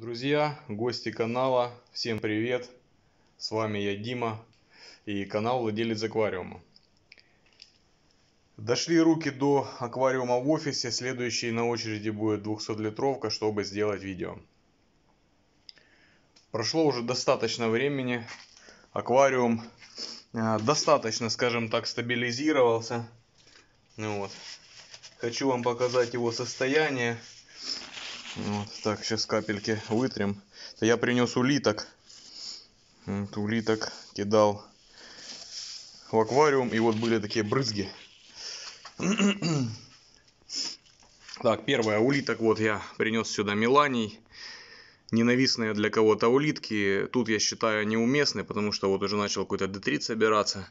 Друзья, гости канала, всем привет! С вами я Дима и канал Владелец Аквариума. Дошли руки до аквариума в офисе, следующий на очереди будет 200-литровка, чтобы сделать видео. Прошло уже достаточно времени, аквариум э, достаточно, скажем так, стабилизировался. Ну вот. Хочу вам показать его состояние. Вот, так, сейчас капельки вытрем. Это я принес улиток. Вот, улиток кидал в аквариум. И вот были такие брызги. так, первое, улиток вот я принес сюда Миланий. Ненавистные для кого-то улитки. Тут я считаю неуместны, потому что вот уже начал какой-то детрит собираться.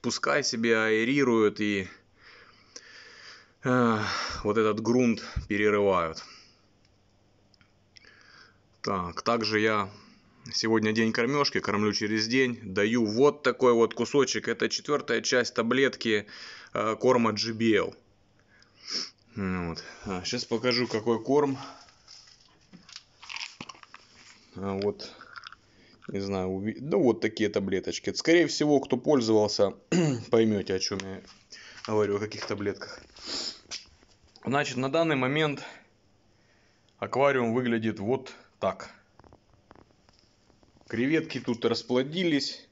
Пускай себе аэрируют и э, вот этот грунт перерывают. Так, также я сегодня день кормежки, кормлю через день, даю вот такой вот кусочек. Это четвертая часть таблетки э, корма GBL. Ну вот. А, сейчас покажу, какой корм. А вот, не знаю, уви... да ну вот такие таблеточки. скорее всего, кто пользовался, поймете, о чем я говорю, о каких таблетках. Значит, на данный момент аквариум выглядит вот так. Креветки тут расплодились,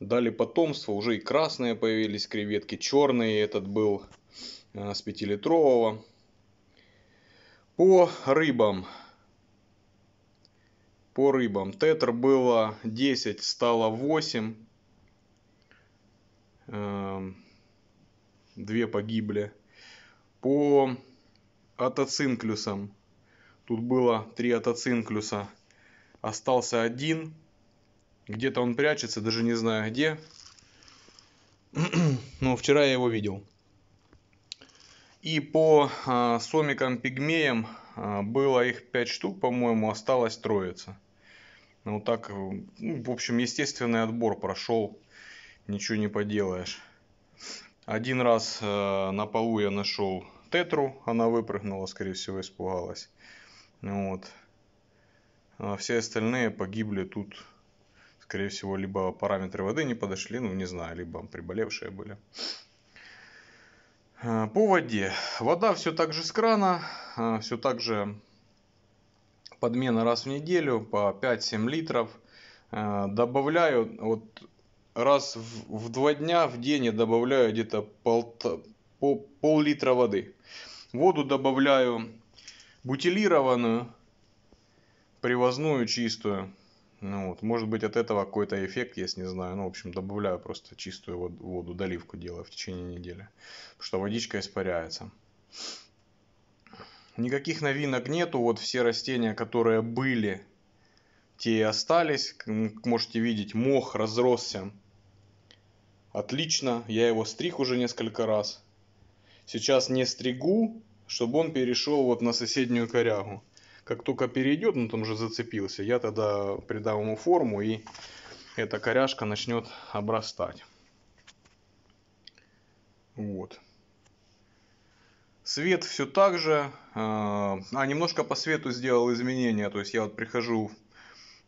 дали потомство, уже и красные появились креветки, черный этот был э, с 5-литрового. По рыбам. По рыбам. Тетр было 10, стало 8. Эм, две погибли. По атоцинклюсам Тут было три атоцинклюса. Остался один. Где-то он прячется, даже не знаю где. Но вчера я его видел. И по э, а, сомикам-пигмеям э, а, было их 5 штук, по-моему, осталось троица. Ну так, ну, в общем, естественный отбор прошел, ничего не поделаешь. Один раз э, на полу я нашел тетру, она выпрыгнула, скорее всего, испугалась. Ну вот. А все остальные погибли тут, скорее всего, либо параметры воды не подошли, ну не знаю, либо приболевшие были. А, по воде. Вода все так же с крана, а, все так же подмена раз в неделю по 5-7 литров. А, добавляю вот раз в, в два дня в день я добавляю где-то пол, пол, пол литра воды. Воду добавляю бутилированную, привозную чистую. Ну вот, может быть от этого какой-то эффект есть, не знаю. Ну, в общем, добавляю просто чистую воду, доливку делаю в течение недели. Потому что водичка испаряется. Никаких новинок нету. Вот все растения, которые были, те и остались. Как можете видеть, мох разросся. Отлично. Я его стриг уже несколько раз. Сейчас не стригу, чтобы он перешел вот на соседнюю корягу. Как только перейдет, он ну, там же зацепился, я тогда придам ему форму и эта коряшка начнет обрастать. Вот. Свет все так же. Э, а, немножко по свету сделал изменения. То есть я вот прихожу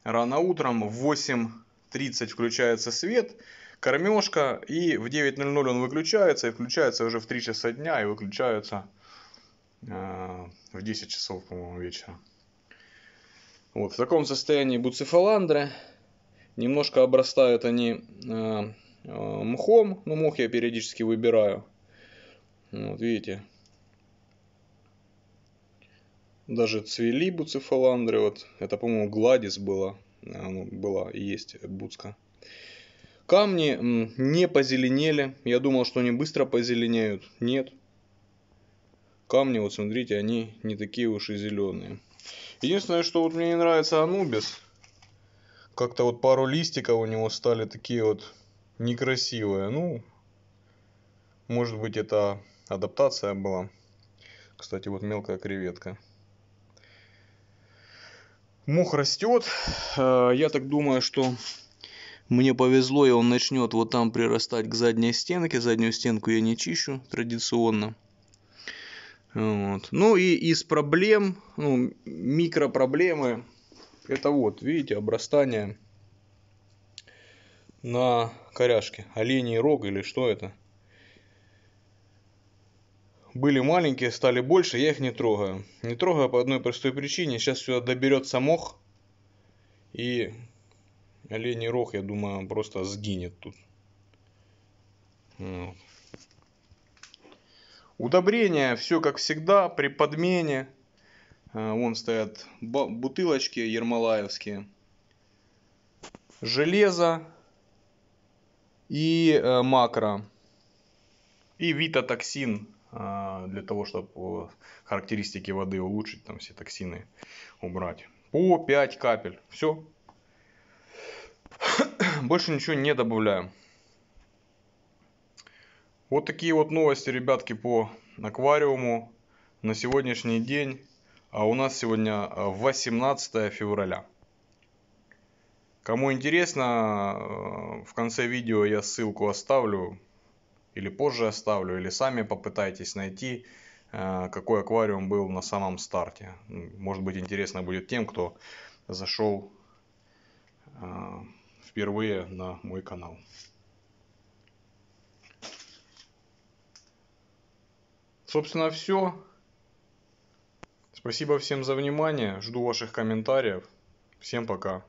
рано утром, в 8.30 включается свет, кормежка, и в 9.00 он выключается, и включается уже в 3 часа дня, и выключается Э, в 10 часов, по-моему, вечера. Вот, в таком состоянии буцефаландры. Немножко обрастают они э, э, мхом. Ну, мох я периодически выбираю. Вот, видите. Даже цвели буцефаландры. Вот, это, по-моему, гладис было, ну, была и есть буцка. Камни не позеленели. Я думал, что они быстро позеленеют. Нет камни, вот смотрите, они не такие уж и зеленые. Единственное, что вот мне не нравится Анубис. Как-то вот пару листиков у него стали такие вот некрасивые. Ну, может быть, это адаптация была. Кстати, вот мелкая креветка. Мох растет. Э, я так думаю, что мне повезло, и он начнет вот там прирастать к задней стенке. Заднюю стенку я не чищу традиционно. Вот. Ну и из проблем, ну, микропроблемы, это вот, видите, обрастание на коряшке. Оленей рог или что это? Были маленькие, стали больше, я их не трогаю. Не трогаю по одной простой причине. Сейчас сюда доберется мох. И оленей рог, я думаю, просто сгинет тут. Вот. Удобрения, все как всегда, при подмене. Э, вон стоят бутылочки ермолаевские. Железо и э, макро. И витотоксин э, для того, чтобы характеристики воды улучшить, там все токсины убрать. По 5 капель. Все. Больше ничего не добавляем. Вот такие вот новости, ребятки, по аквариуму на сегодняшний день. А у нас сегодня 18 э, февраля. Кому интересно, э, в конце видео я ссылку оставлю, или позже оставлю, или сами попытайтесь найти, э, какой аквариум был на самом старте. Может быть интересно будет тем, кто зашел впервые на мой канал. Собственно, все. Спасибо всем за внимание. Жду ваших комментариев. Всем пока.